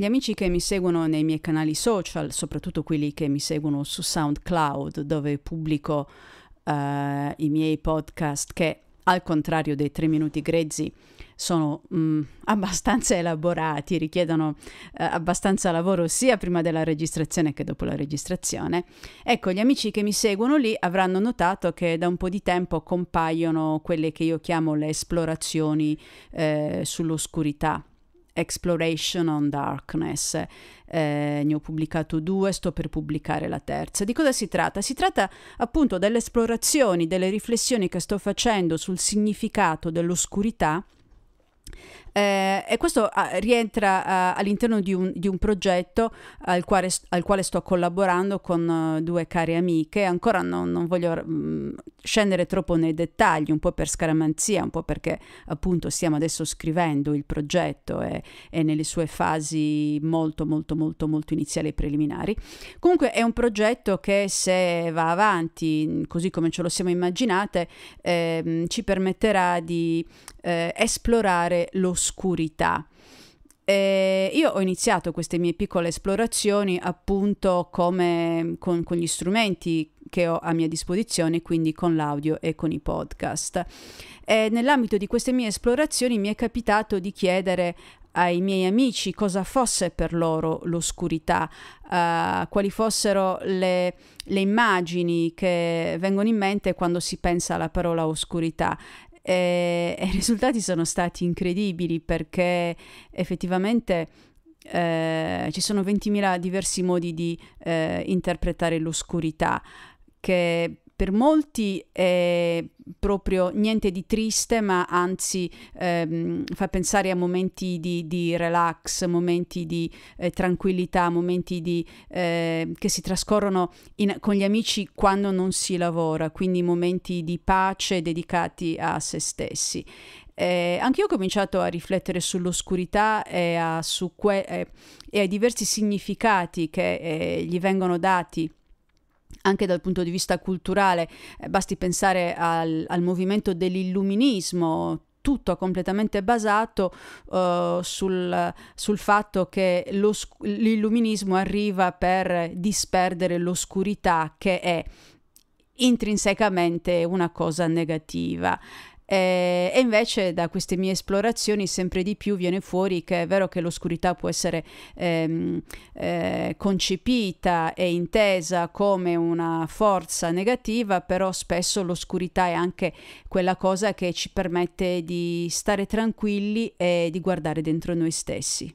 Gli amici che mi seguono nei miei canali social, soprattutto quelli che mi seguono su SoundCloud, dove pubblico uh, i miei podcast che al contrario dei 3 minuti grezzi, sono mh, mm, abbastanza elaborati, richiedono eh, abbastanza lavoro sia prima della registrazione che dopo la registrazione. Ecco, gli amici che mi seguono lì avranno notato che da un po' di tempo compaiono quelle che io chiamo le esplorazioni eh, sull'oscurità Exploration on Darkness. Eh, ne ho pubblicato due, sto per pubblicare la terza. Di cosa si tratta? Si tratta appunto delle esplorazioni, delle riflessioni che sto facendo sul significato dell'oscurità. Eh, e questo ah, rientra ah, all'interno di un, di un progetto al quale, al quale, sto collaborando con uh, due care amiche. Ancora non, non voglio mh, mm, scendere troppo nei dettagli, un po' per scaramanzia, un po' perché appunto stiamo adesso scrivendo il progetto e, e nelle sue fasi molto molto molto molto iniziali e preliminari. Comunque è un progetto che se va avanti così come ce lo siamo immaginate ehm, ci permetterà di eh, esplorare l'oscurità. Eh, io ho iniziato queste mie piccole esplorazioni appunto come con, con gli strumenti che ho a mia disposizione, quindi con l'audio e con i podcast. E nell'ambito di queste mie esplorazioni mi è capitato di chiedere ai miei amici cosa fosse per loro l'oscurità, uh, quali fossero le, le immagini che vengono in mente quando si pensa alla parola oscurità e, i risultati sono stati incredibili perché effettivamente eh, ci sono 20.000 diversi modi di eh, interpretare l'oscurità che per molti è proprio niente di triste, ma anzi ehm, fa pensare a momenti di, di relax, momenti di eh, tranquillità, momenti di, eh, che si trascorrono in, con gli amici quando non si lavora, quindi momenti di pace dedicati a se stessi. Eh, anche io ho cominciato a riflettere sull'oscurità e, a, su que- eh, e ai diversi significati che eh, gli vengono dati anche dal punto di vista culturale, eh, basti pensare al, al movimento dell'illuminismo, tutto completamente basato uh, sul, sul, fatto che sc- l'illuminismo arriva per disperdere l'oscurità che è intrinsecamente una cosa negativa. Eh, e invece da queste mie esplorazioni sempre di più viene fuori che è vero che l'oscurità può essere ehm, eh, concepita e intesa come una forza negativa, però spesso l'oscurità è anche quella cosa che ci permette di stare tranquilli e di guardare dentro noi stessi.